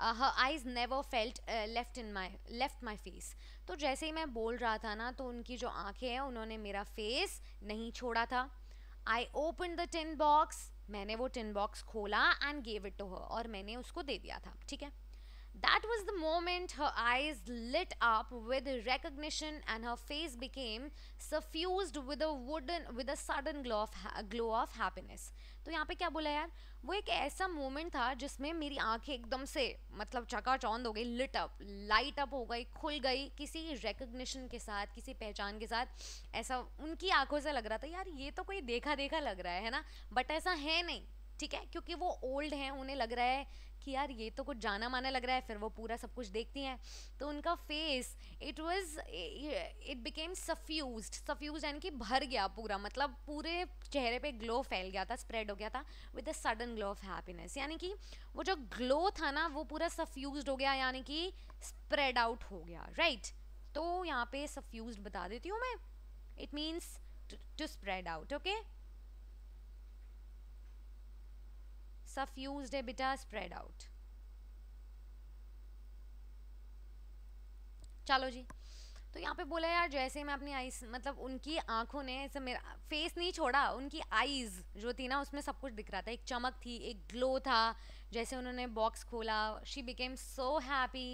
her eyes never felt left in my left my face तो जैसे ही मैं बोल रहा था ना तो उनकी जो आंखें हैं उन्होंने मेरा फेस नहीं छोड़ा था I open the tin box मैंने वो टिन बॉक्स खोला and gave it to her और मैंने उसको दे दिया था ठीक है that was the moment her eyes lit up with recognition and her face became suffused with wooden with a sudden glow of glow of happiness तो यहाँ पे क्या बोला यार वो एक ऐसा मोमेंट था जिसमें मेरी आंखें एकदम से मतलब चकाचौंध हो गई लिट अप लाइट अप हो गई खुल गई किसी रिकग्निशन के साथ किसी पहचान के साथ ऐसा उनकी आंखों से लग रहा था यार ये तो कोई देखा देखा लग रहा है ना बट ऐसा है नहीं ठीक है क्योंकि वो ओल्ड हैं उन्हें लग रहा है कि यार ये तो कुछ जाना माना लग रहा है फिर वो पूरा सब कुछ देखती हैं तो उनका face it was it became suffused suffused यानी कि भर गया पूरा मतलब पूरे चेहरे पे ग्लो फैल गया था स्प्रेड हो गया था with a sudden glow of happiness यानी कि वो जो ग्लो था ना वो पूरा सफ्यूज हो गया यानी कि स्प्रेड आउट हो गया राइट right? तो यहाँ पे सफ्यूज बता देती हूँ मैं it means to spread out okay suffused EBITDA spread out चलो जी तो यहाँ पे बोला यार जैसे मैं अपनी आईज मतलब उनकी आंखों ने ऐसे मेरा फेस नहीं छोड़ा उनकी आईज जो थी ना उसमें सब कुछ दिख रहा था एक चमक थी एक ग्लो था जैसे उन्होंने बॉक्स खोला she became so happy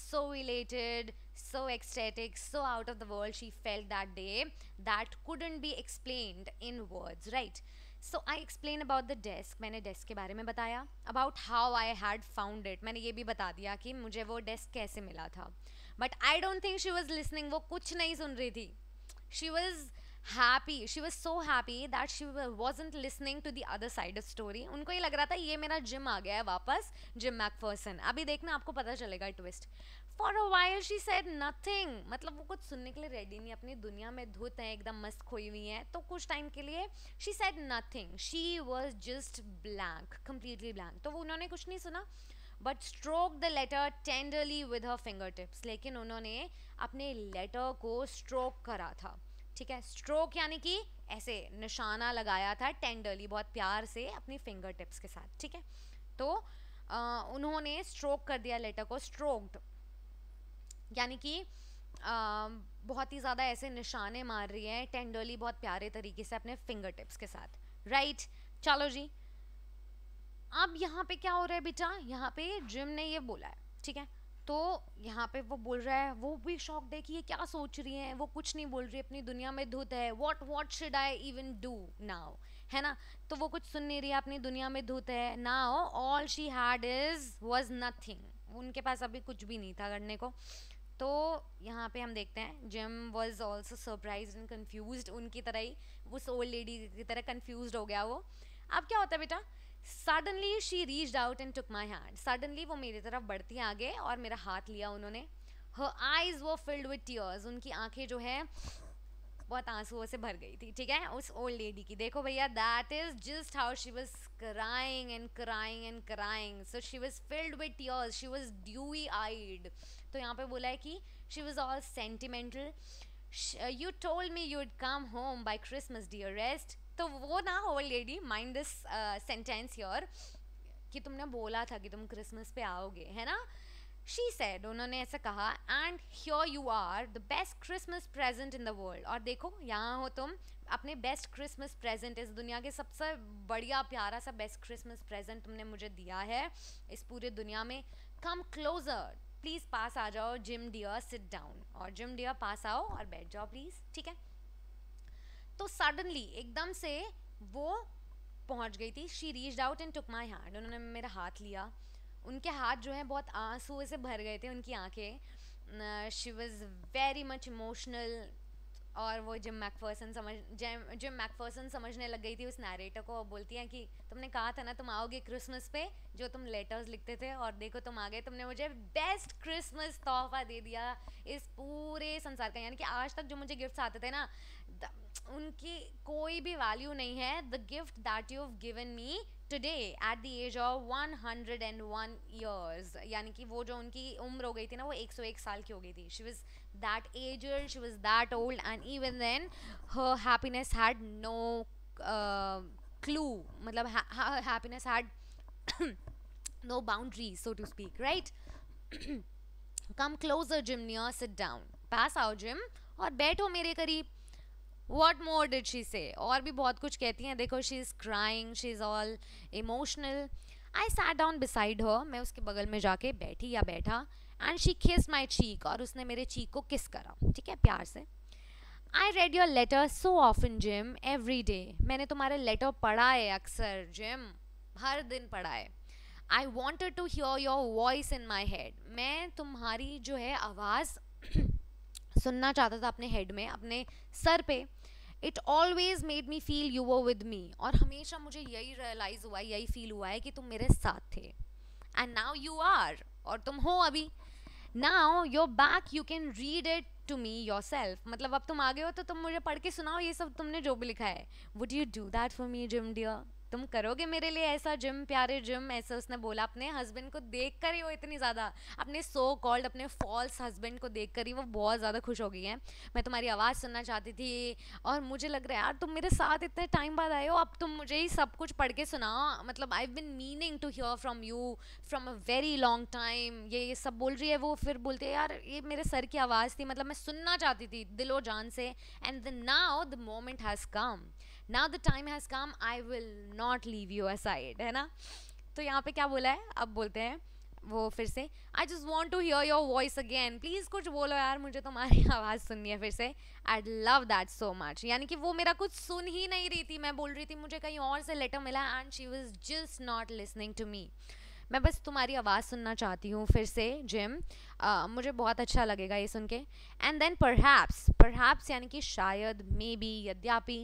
so elated so ecstatic so out of the world she felt that day that couldn't be explained in words right so I explain about the desk मैंने desk के बारे में बताया about how I had found it मैंने ये भी बता दिया कि मुझे वो डेस्क कैसे मिला था but I don't think she was listening वो कुछ नहीं सुन रही थी she was happy she was so happy that she wasn't listening to the other side of story उनको ये लग रहा था ये मेरा जिम आ गया है वापस जिम मैकफर्सन अभी देखना आपको पता चलेगा twist for a while she said nothing मतलब वो कुछ सुनने के लिए रेडी नहीं अपनी दुनिया में धुत हैं एकदम मस्त खोई हुई हैं तो कुछ टाइम के लिए she said nothing she was just blank completely blank तो वो उन्होंने कुछ नहीं सुना but stroke the letter tenderly with her fingertips लेकिन उन्होंने अपने लेटर को स्ट्रोक करा था ठीक है स्ट्रोक यानी कि ऐसे निशाना लगाया था टेंडरली बहुत प्यार से अपनी फिंगर टिप्स के साथ ठीक है तो आ, उन्होंने स्ट्रोक कर दिया लेटर को स्ट्रोक्ड यानी कि बहुत ही ज़्यादा ऐसे निशाने मार रही है टेंडरली बहुत प्यारे तरीके से अपने फिंगर टिप्स के साथ राइट चलो जी अब यहाँ पे क्या हो रहा है बेटा यहाँ पे जिम ने ये बोला है ठीक है तो यहाँ पे वो बोल रहा है वो भी शौक कि ये क्या सोच रही है वो कुछ नहीं बोल रही अपनी दुनिया में धुत है what what should I even do now है ना तो वो कुछ सुन नहीं रही है अपनी दुनिया में धुत है now all she had is was nothing उनके पास अभी कुछ भी नहीं था करने को तो यहाँ पे हम देखते हैं Jim was also surprise and confuse उनकी तरह ही उस ओल्ड लेडी की तरह कन्फ्यूज हो गया वो अब क्या होता है बेटा suddenly she reach out and took my hand suddenly वो मेरी तरफ बढ़ती आगे और मेरा हाथ लिया उन्होंने हर आइज़ वो फिल्ड विथ टीयर्स उनकी आंखें जो है बहुत आंसुओं से भर गई थी ठीक है उस ओल्ड लेडी की देखो भैया that is just how she was crying and crying and crying so she was filled with tears she was dewy eyed तो यहाँ पे बोला है कि she was all sentimental you told me you'd come home by Christmas rest तो वो ना हो lady mind this sentence your कि तुमने बोला था कि तुम क्रिसमस पे आओगे है ना शी सेड उन्होंने ऐसा कहा and here you are the best Christmas present in the world और देखो यहाँ हो तुम अपने बेस्ट क्रिसमस प्रेजेंट इस दुनिया के सबसे बढ़िया प्यारा सा बेस्ट क्रिसमस प्रेजेंट तुमने मुझे दिया है इस पूरे दुनिया में कम क्लोजर प्लीज़ पास आ जाओ जिम डियर सिट डाउन और जिम डियर पास आओ और बैठ जाओ प्लीज़ ठीक है तो सडनली एकदम से वो पहुंच गई थी she reach out and took my hand उन्होंने मेरा हाथ लिया उनके हाथ जो है बहुत आंसू से भर गए थे उनकी आंखें she was very much emotional और वो जिम मैकफर्सन समझ जिम जिम मैकफर्सन समझने लग गई थी उस नरेटर को और बोलती हैं कि तुमने कहा था ना तुम आओगे क्रिसमस पे जो तुम लेटर्स लिखते थे और देखो तुम आ गए तुमने मुझे बेस्ट क्रिसमस तोहफा दे दिया इस पूरे संसार का यानी कि आज तक जो मुझे गिफ्ट्स आते थे ना उनकी कोई भी वैल्यू नहीं है the gift that you have given me today at the age of one hundred and one years यानी कि वो जो उनकी उम्र हो गई थी ना वो एक सौ एक साल की हो गई थी she was that age she was that old and even then her happiness had no clue मतलब happiness had no boundary so to speak right come close a Jim near sit down पास आओ Jim और बैठो मेरे करीब what more did she से और भी बहुत कुछ कहती हैं देखो she is crying she is all emotional I sat down beside हो मैं उसके बगल में जाके बैठी या बैठा एंड शी खिस माई चीक और उसने मेरे चीक को किस करा ठीक है प्यार से I read your letter so often Jim every day मैंने तुम्हारे लेटर पढ़ा है अक्सर जिम हर दिन पढ़ा है I wanted to hear your voice in my head मैं तुम्हारी जो है आवाज़ सुनना चाहता था अपने हेड में अपने सर पे it always made me feel you were with me और हमेशा मुझे यही रियलाइज हुआ यही फील हुआ है कि तुम मेरे साथ थे एंड नाउ यू आर और तुम हो अभी now you're back you can read it to me yourself मतलब अब तुम आगे हो तो तुम मुझे पढ़ के सुनाओ ये सब तुमने जो भी लिखा है would you do that for me Jim dear तुम करोगे मेरे लिए ऐसा जिम प्यारे जिम ऐसे उसने बोला अपने हस्बैंड को देख कर ही वो इतनी ज़्यादा अपने सो कॉल्ड अपने फॉल्स हस्बैंड को देख कर ही वो बहुत ज़्यादा खुश हो गई है मैं तुम्हारी आवाज़ सुनना चाहती थी और मुझे लग रहा है यार तुम मेरे साथ इतने टाइम बाद आए हो अब तुम मुझे ही सब कुछ पढ़ के सुनाओ मतलब I been meaning to hear from you from a very long time ये ये सब बोल रही है वो फिर बोलते है यार ये मेरे सर की आवाज़ थी मतलब मैं सुनना चाहती थी दिलो जान से and the now the moment has come now the time has come I will not leave you aside है ना तो यहाँ पे क्या बोला है अब बोलते हैं वो फिर से I just want to hear your voice again please कुछ बोलो यार मुझे तुम्हारी आवाज़ सुननी है फिर से I love that so much यानी कि वो मेरा कुछ सुन ही नहीं रही थी मैं बोल रही थी मुझे कहीं और से लेटर मिला and she was just not listening to me मैं बस तुम्हारी आवाज़ सुनना चाहती हूँ फिर से जिम uh, मुझे बहुत अच्छा लगेगा ये सुन के एंड देन परहैप्स परहैप्स यानी कि शायद मे बी यद्यापि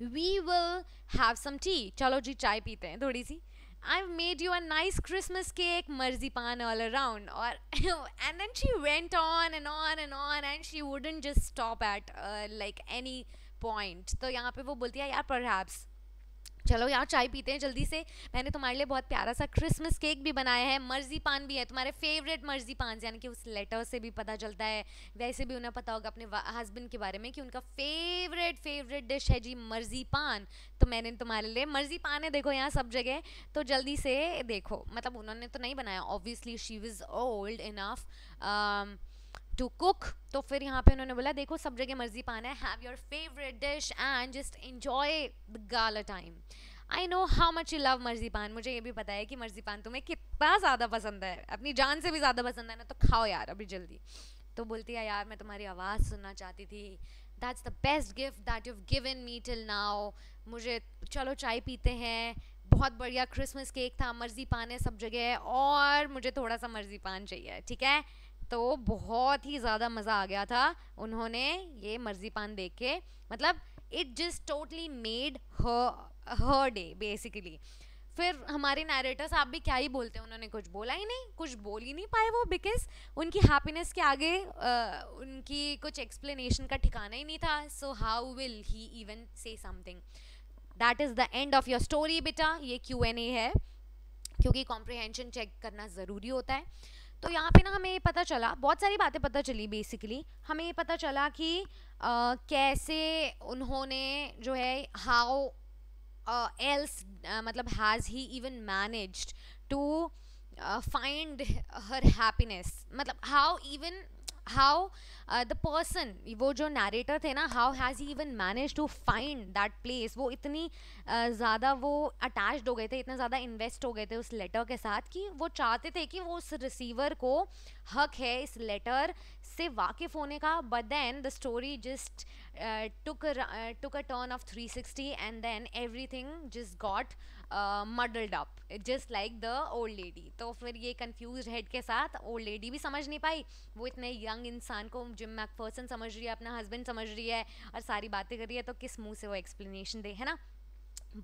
we will have some tea. Chalo ji, chai peete hain thodi si. I've made you a nice Christmas cake, marzipan all around. Or and then she went on and on and on, and she wouldn't just stop at uh, like any point. So यहाँ पे वो बोलती है यार perhaps चलो यार चाय पीते हैं जल्दी से मैंने तुम्हारे लिए बहुत प्यारा सा क्रिसमस केक भी बनाया है मर्जी पान भी है तुम्हारे फेवरेट मर्जी पान यानी कि उस लेटर से भी पता चलता है वैसे भी उन्हें पता होगा अपने हस्बैंड के बारे में कि उनका फेवरेट फेवरेट डिश है जी मर्जी पान तो मैंने तुम्हारे लिए मर्जी पान है देखो यहाँ सब जगह तो जल्दी से देखो मतलब उन्होंने तो नहीं बनाया obviously she is old enough to cook तो फिर यहाँ पे उन्होंने बोला देखो सब जगह मर्जी पाना है have your favourite dish and just enjoy the gala time I know how much you love marzipan मुझे ये भी पता है कि मर्जी पान तुम्हें कितना ज़्यादा पसंद है अपनी जान से भी ज़्यादा पसंद है ना तो खाओ यार अभी जल्दी तो बोलती है यार मैं तुम्हारी आवाज़ सुनना चाहती थी that's the best gift that you given me till now मुझे चलो चाय पीते हैं बहुत बढ़िया क्रिसमस केक था मर्जी पान है सब जगह और मुझे थोड़ा सा मर्जी पान चाहिए ठीक है तो बहुत ही ज़्यादा मज़ा आ गया था उन्होंने ये मर्जीपान देख के मतलब it just totally made her day basically फिर हमारे नरेटर्स आप भी क्या ही बोलते हैं उन्होंने कुछ बोला ही नहीं कुछ बोल ही नहीं पाए वो बिकॉज उनकी हैप्पीनेस के आगे आ, उनकी कुछ एक्सप्लेनेशन का ठिकाना ही नहीं था so how will he even say something that is the end of your story बेटा ये क्यू एन ए है क्योंकि कॉम्प्रिहेंशन चेक करना ज़रूरी होता है तो यहाँ पे ना हमें ये पता चला बहुत सारी बातें पता चली बेसिकली हमें ये पता चला कि आ, कैसे उन्होंने जो है हाउ एल्स मतलब has he even managed to find her happiness मतलब how even how the person वो जो नरेटर थे ना how has he even manage to find that place वो इतनी uh, ज़्यादा वो अटैच्ड हो गए थे इतना ज़्यादा इन्वेस्ट हो गए थे उस लेटर के साथ कि वो चाहते थे कि वो उस रिसीवर को हक है इस लेटर से वाकिफ होने का but then the story just took took a turn of three sixty and then everything just got muddled up just like the old lady तो फिर ये कंफ्यूज हेड के साथ ओल्ड लेडी भी समझ नहीं पाई वो इतने यंग इंसान को जिम मैकफर्सन समझ रही है अपना हस्बैंड समझ रही है और सारी बातें कर रही है तो किस मुँह से वो एक्सप्लेनेशन दे है ना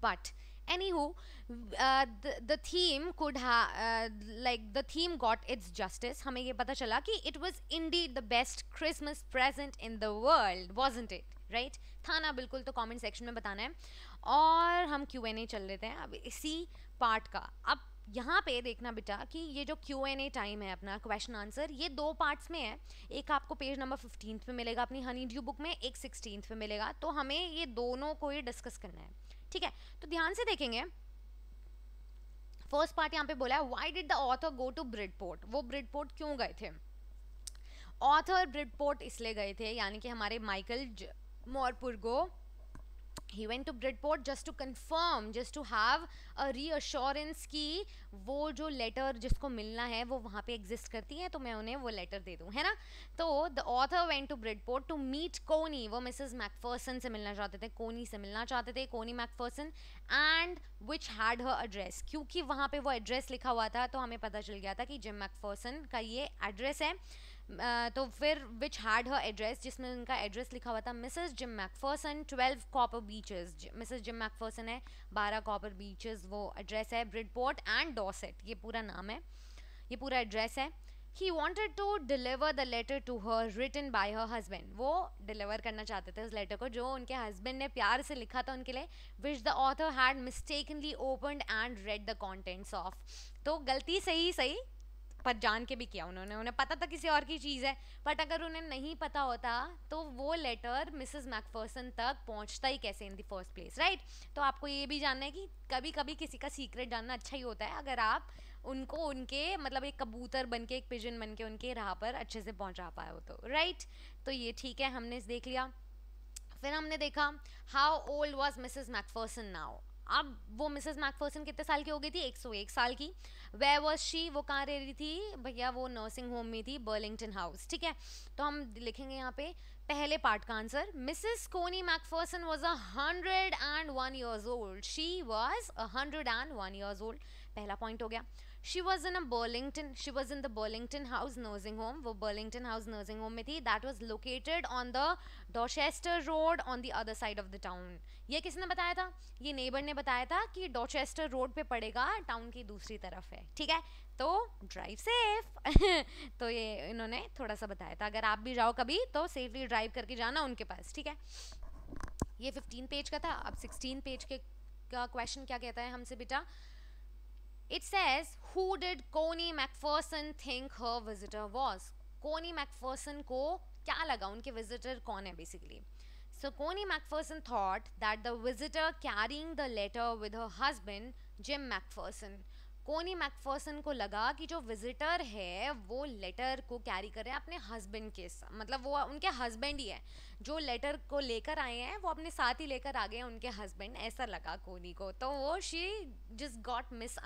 but any uh, the theme could could ha uh, like the theme हमें ये पता चला कि indeed the best Christmas present in the world was wasn't it right ना बिल्कुल तो कॉमेंट सेक्शन में बताना है और हम क्यू एन ए चल लेते हैं अब इसी पार्ट का अब यहाँ पे देखना बेटा कि ये जो क्यू एन ए टाइम है अपना क्वेश्चन आंसर ये दो पार्ट्स में है एक आपको पेज नंबर फिफ्टीन पे मिलेगा अपनी हनी ड्यू बुक में एक सिक्सटीन पे मिलेगा तो हमें ये दोनों को ही डिस्कस करना है ठीक है तो ध्यान से देखेंगे फर्स्ट पार्ट यहाँ पे बोला है why did the author go to Bridport वो ब्रिडपोर्ट क्यों गए थे ऑथर ब्रिडपोर्ट इसलिए गए थे यानी कि हमारे Michael Morpurgo he went to Bridport just to confirm just to have a reassurance कि वो जो लेटर जिसको मिलना है वो वहाँ पे एग्जिस्ट करती है तो मैं उन्हें वो लेटर दे दूँ है ना तो the author went to Bridport to meet Connie वो मिसेज मैकफर्सन से मिलना चाहते थे कोनी से मिलना चाहते थे Connie McPherson and which had her address क्योंकि वहाँ पर वो एड्रेस लिखा हुआ था तो हमें पता चल गया था कि जिम मैकफर्सन का ये एड्रेस है तो फिर विच हैड हर एड्रेस जिसमें उनका एड्रेस लिखा हुआ था Mrs Jim McPherson twelve Copper Beeches Mrs Jim McPherson है बारह कॉपर बीचेस वो एड्रेस है ब्रिडपोर्ट एंड डॉसेट ये पूरा नाम है ये पूरा एड्रेस है he wanted to deliver the letter to her written by her husband वो डिलीवर करना चाहते थे उस लेटर को जो उनके हस्बैंड ने प्यार से लिखा था उनके लिए which the author had mistakenly opened and read the contents of तो गलती से ही सही पर जान के भी किया उन्होंने उन्हें पता था किसी और की चीज़ है बट अगर उन्हें नहीं पता होता तो वो लेटर मिसेस मैकफर्सन तक पहुंचता ही कैसे in the first place right तो आपको ये भी जानना है कि कभी कभी किसी का सीक्रेट जानना अच्छा ही होता है अगर आप उनको उनके मतलब एक कबूतर बन के एक पिजन बन के उनके राह पर अच्छे से पहुँचा पाए हो तो राइट तो ये ठीक है हमने देख लिया फिर हमने देखा how old was Mrs McPherson now अब वो मिसेस मैकफर्सन कितने साल की हो गई थी 101 साल की वे वॉज शी वो कहाँ रह रही थी भैया वो नर्सिंग होम में थी बर्लिंगटन हाउस ठीक है तो हम लिखेंगे यहाँ पे पहले पार्ट का answer Mrs Connie McPherson was a hundred and one years old she was a hundred and one years old पहला पॉइंट हो गया she was in a Burlington she was in the Burlington House nursing Home वो Burlington House nursing Home में थी that was located on the Dorchester Road on the other side of the town ये किसने बताया था ये neighbour ने बताया था कि डोचेस्टर रोड पे पड़ेगा टाउन की दूसरी तरफ है ठीक है तो ड्राइव सेफ तो ये इन्होंने थोड़ा सा बताया था अगर आप भी जाओ कभी तो सेफली ड्राइव करके जाना उनके पास ठीक है ये फिफ्टीन पेज का था अब सिक्सटीन पेज के का क्वेश्चन क्या कहता है हमसे बेटा it says who did Connie McPherson think her visitor was Connie McPherson को क्या लगा उनके विजिटर कौन है basically so Connie McPherson thought that the visitor carrying the letter with her husband Jim McPherson Connie McPherson को लगा कि जो विजिटर है वो लेटर को कैरी कर रहे हैं अपने हस्बैंड के साथ मतलब वो उनके हस्बैंड ही है जो लेटर को लेकर आए हैं वो अपने साथ ही लेकर आ गए हैं उनके हस्बैंड ऐसा लगा कोनी को तो वो she just got miss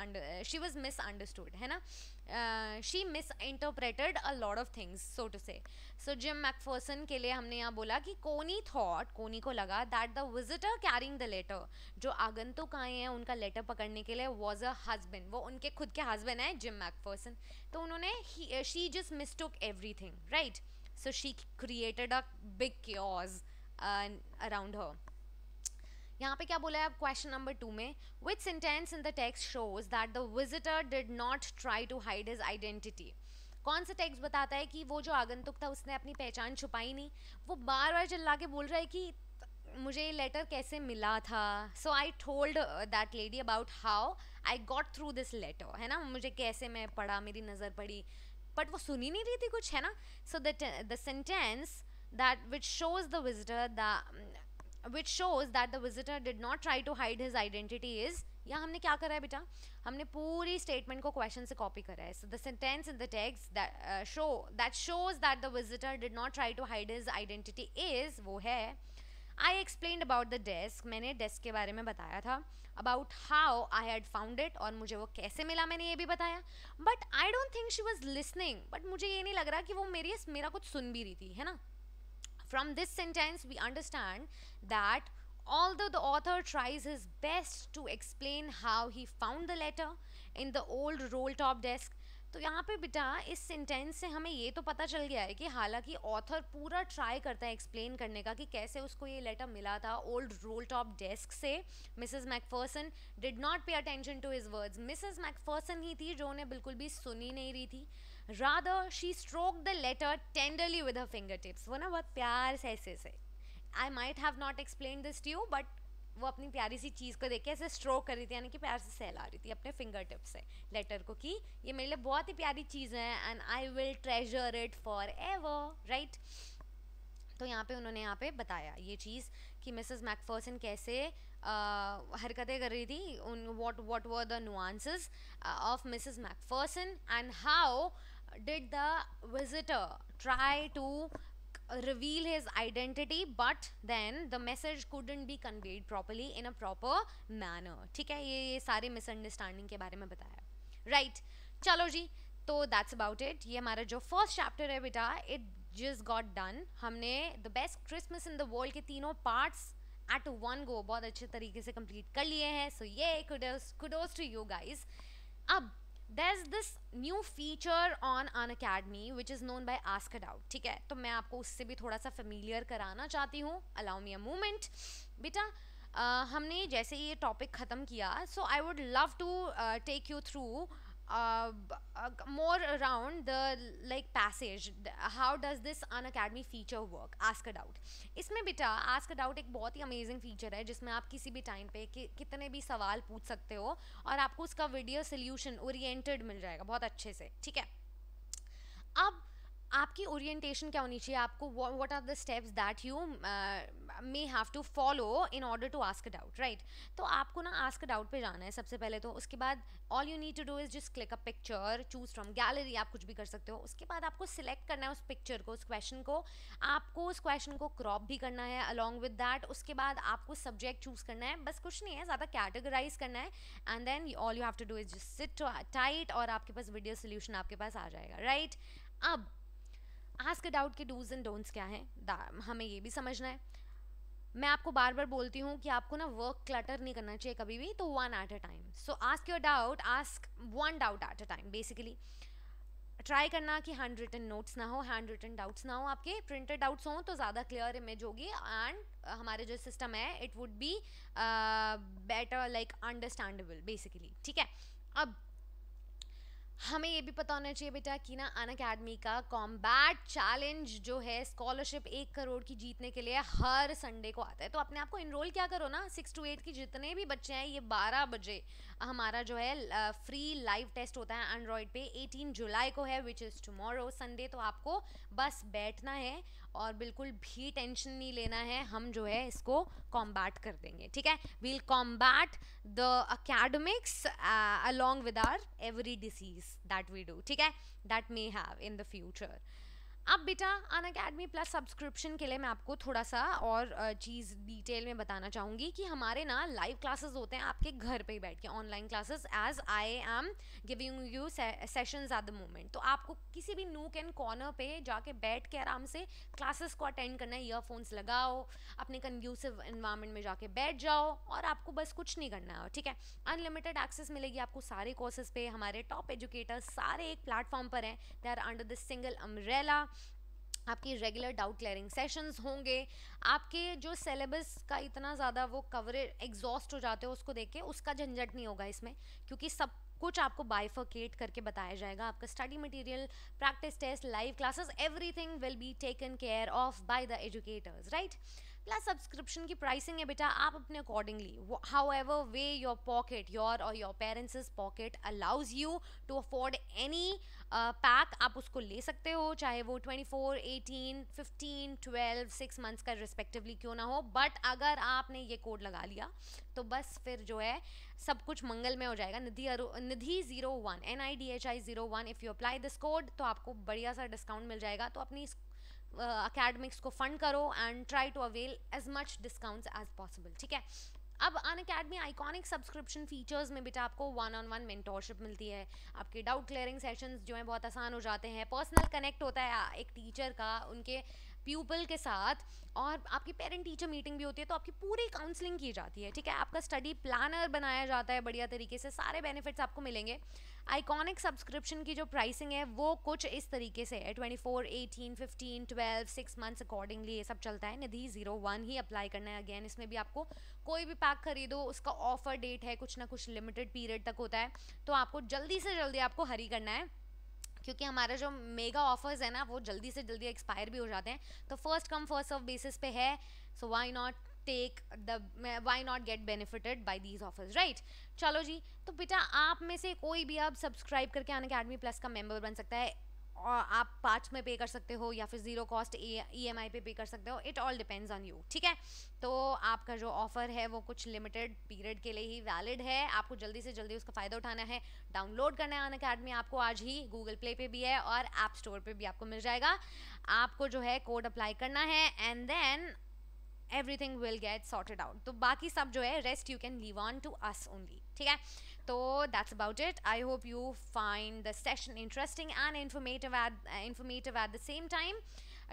she was miss है ना she misinterpreted a lot of things so to say so gym Macpherson के लिए हमने यहाँ बोला कि कोनी थॉट कोनी को लगा that the visitor carrying the letter जो आगंतुक आए हैं उनका लेटर पकड़ने के लिए वॉज अ हजबैंड वो उनके खुद के हजबैंड हैं जिम मैकफर्सन तो उन्होंने she just mistook everything right so she created a big chaos around her यहाँ पे क्या बोला है अब क्वेश्चन नंबर टू में which sentence in the text shows that the visitor did not try to hide his identity कौन सा text बताता है कि वो जो आगंतुक था उसने अपनी पहचान छुपाई नहीं वो बार बार चिल्ला के बोल रहा है कि मुझे ये लेटर कैसे मिला था so I told that lady about how I got through this letter है ना मुझे कैसे मैं पढ़ा मेरी नज़र पड़ी बट वो सुनी नहीं रही थी कुछ है ना so the sentence that which shows the visitor the which shows that the visitor did not try to hide his identity is या हमने क्या करा है बेटा हमने पूरी स्टेटमेंट को क्वेश्चन से कॉपी करा है so the sentence in the text show that shows that the visitor did not try to hide his identity is वो है I explain about the desk मैंने डेस्क के बारे में बताया था about how I had found it और मुझे वो कैसे मिला मैंने ये भी बताया but I don't think she was listening but मुझे ये नहीं लग रहा कि वो मेरी मेरा कुछ सुन भी रही थी है ना From this sentence, we understand that although the author tries his best to explain how he found the letter in the old roll top desk, तो यहाँ पे बेटा इस सेंटेंस से हमें ये तो पता चल गया है कि हालांकि ऑथर पूरा ट्राई करता है एक्सप्लेन करने का कि कैसे उसको ये लेटर मिला था ओल्ड रोल टॉप डेस्क से Mrs McPherson did not pay attention to his words Mrs McPherson ही थी जो उन्हें बिल्कुल भी सुनी नहीं रही थी Rather, she stroked the letter tenderly with her fingertips. वो ना बहुत प्यार से ऐसे से I might have not explain this to you but वो अपनी प्यारी सी चीज़ को देख के ऐसे स्ट्रोक कर रही थी यानी कि प्यार से सहला रही थी अपने फिंगर टिप से लेटर को कि ये मेरे लिए बहुत ही प्यारी चीज़ है and I will treasure it forever right तो यहाँ पे उन्होंने यहाँ पे बताया ये चीज़ कि मिसेस मैकफर्सन कैसे हरकतें कर रही थी उन what what were the nuance of Mrs McPherson and how did the visitor try to reveal his identity but then the message couldn't be conveyed properly in a proper manner ठीक है ये ये सारे misunderstanding के बारे में बताया right चलो जी तो that's about it ये हमारा जो first chapter है बेटा it just got done हमने the best Christmas in the world के तीनों parts at one go बहुत अच्छे तरीके से complete कर लिए हैं so, yeah kudos kudos to you guys अब there's this new feature on an academy which is known by ask a doubt ठीक है तो मैं आपको उससे भी थोड़ा सा फेमिलियर कराना चाहती हूँ अलाउ मी अ मोमेंट बेटा Uh, हमने जैसे ये टॉपिक ख़त्म किया so I would love to take you through uh, uh, more around the like passage how does this Unacademy feature work ask doubt इसमें बेटा आस्क डाउट एक बहुत ही अमेजिंग फीचर है जिसमें आप किसी भी टाइम पे कि, कितने भी सवाल पूछ सकते हो और आपको उसका वीडियो सोल्यूशन ओरिएंटेड मिल जाएगा बहुत अच्छे से ठीक है अब आपकी ओरिएंटेशन क्या होनी चाहिए आपको what are the steps that you may have to follow in order to ask doubt right तो आपको ना आस्क डाउट पे जाना है सबसे पहले तो उसके बाद all you need to do is just click a picture choose from gallery आप कुछ भी कर सकते हो उसके बाद आपको सिलेक्ट करना है उस पिक्चर को उस क्वेश्चन को आपको उस क्वेश्चन को क्रॉप भी करना है अलॉन्ग विद दैट उसके बाद आपको सब्जेक्ट चूज करना है बस कुछ नहीं है ज़्यादा कैटेगराइज करना है and then all you have to do is just sit tight और आपके पास वीडियो सोल्यूशन आपके पास आ जाएगा राइट right? अब आस्क डाउट के डूज एंड डोंट्स क्या हैं हमें ये भी समझना है मैं आपको बार बार बोलती हूँ कि आपको ना वर्क क्लटर नहीं करना चाहिए कभी भी तो one at a time so ask your doubt ask one doubt at a time basically try करना कि हैंड रिटन नोट्स ना हो हैंड रिटन डाउट्स ना हो आपके प्रिंटेड डाउट्स हों तो ज़्यादा क्लियर इमेज होगी एंड हमारे जो सिस्टम है it would be better like understandable basically ठीक है अब हमें ये भी पता होना चाहिए बेटा कि ना अन अकेडमी का कॉम्बैट चैलेंज जो है स्कॉलरशिप एक करोड़ की जीतने के लिए हर संडे को आता है तो अपने आप को इनरोल क्या करो ना सिक्स टू एट की जितने भी बच्चे हैं ये बारह बजे हमारा जो है फ्री लाइव टेस्ट होता है एंड्रॉयड पे 18 जुलाई को है विच इज़ टमोरो संडे तो आपको बस बैठना है और बिल्कुल भी टेंशन नहीं लेना है हम जो है इसको कॉम्बैट कर देंगे ठीक है we'll combat the academics along with our every disease that we do ठीक है that may have in the future अब बेटा अन अकेडमी प्लस सब्सक्रिप्शन के लिए मैं आपको थोड़ा सा और चीज़ डिटेल में बताना चाहूँगी कि हमारे ना लाइव क्लासेस होते हैं आपके घर पे ही बैठ के online classes as I am giving you sessions at the moment तो आपको किसी भी नूक एंड कॉर्नर पे जाके बैठ के आराम से क्लासेस को अटेंड करना है ईयरफोन्स लगाओ अपने कन्व्यूसिव इन्वायरमेंट में जाके बैठ जाओ और आपको बस कुछ नहीं करना है ठीक है अनलिमिटेड एक्सेस मिलेगी आपको सारे कोर्सेज पे हमारे टॉप एजुकेटर्स सारे एक प्लेटफॉर्म पर हैं they are under the single umbrella आपकी रेगुलर डाउट क्लियरिंग सेशंस होंगे आपके जो सिलेबस का इतना ज़्यादा वो कवरेज एग्जॉस्ट हो जाते हो उसको देख के उसका झंझट नहीं होगा इसमें क्योंकि सब कुछ आपको बाइफर्केट करके बताया जाएगा आपका study material practice test live classes everything will be taken care of by the educators right plus subscription की प्राइसिंग है बेटा आप अपने accordingly however way your pocket your और your parents pocket allows you to afford any pack आप उसको ले सकते हो चाहे वो 24, 18, 15, 12, सिक्स मंथ्स का रिस्पेक्टिवली क्यों ना हो बट अगर आपने ये कोड लगा लिया तो बस फिर जो है सब कुछ मंगल में हो जाएगा Nidhi Nidhi zero one N I D H I zero one if you apply this code तो आपको बढ़िया सा डिस्काउंट मिल जाएगा तो अपनी अकेडमिक्स uh, को फंड करो and try to avail as much discounts as possible ठीक है अब Unacademy iconic subscription features में बेटा आपको वन ऑन वन मेंटोरशिप मिलती है आपके डाउट क्लियरिंग सेशंस जो हैं बहुत आसान हो जाते हैं पर्सनल कनेक्ट होता है एक टीचर का उनके प्यूपल के साथ और आपकी पेरेंट टीचर मीटिंग भी होती है तो आपकी पूरी काउंसलिंग की जाती है ठीक है आपका स्टडी प्लानर बनाया जाता है बढ़िया तरीके से सारे बेनिफिट्स आपको मिलेंगे आइकॉनिक सब्सक्रिप्शन की जो प्राइसिंग है वो कुछ इस तरीके से है twenty four eighteen fifteen twelve six months accordingly ये सब चलता है निधि जीरो वन ही अप्लाई करना है अगेन इसमें भी आपको कोई भी पैक खरीदो उसका ऑफर डेट है कुछ ना कुछ लिमिटेड पीरियड तक होता है तो आपको जल्दी से जल्दी आपको हरी करना है क्योंकि हमारा जो मेगा ऑफर्स है ना वो जल्दी से जल्दी एक्सपायर भी हो जाते हैं तो first come first of basis पे है so why not take the why not get benefited by these offers right चलो जी तो बेटा आप में से कोई भी अब सब्सक्राइब करके अन अकेडमी प्लस का मेंबर बन सकता है आप पाँच में पे कर सकते हो या फिर zero cost E M I पे पे कर सकते हो it all depends on you ठीक है तो आपका जो ऑफ़र है वो कुछ लिमिटेड पीरियड के लिए ही वैलिड है आपको जल्दी से जल्दी उसका फ़ायदा उठाना है डाउनलोड करना है अन अकेडमी आपको आज ही गूगल प्ले पे भी है और ऐप स्टोर पे भी आपको मिल जाएगा आपको जो है कोड अप्लाई करना है and then everything will get sorted out तो बाकी सब जो है rest you can leave on to us only ठीक है तो that's about it I hope you find the session interesting and at at informative at the same time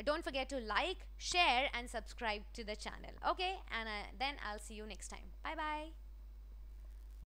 don't forget to like share and subscribe to the channel okay and uh, then i'll see you next time bye bye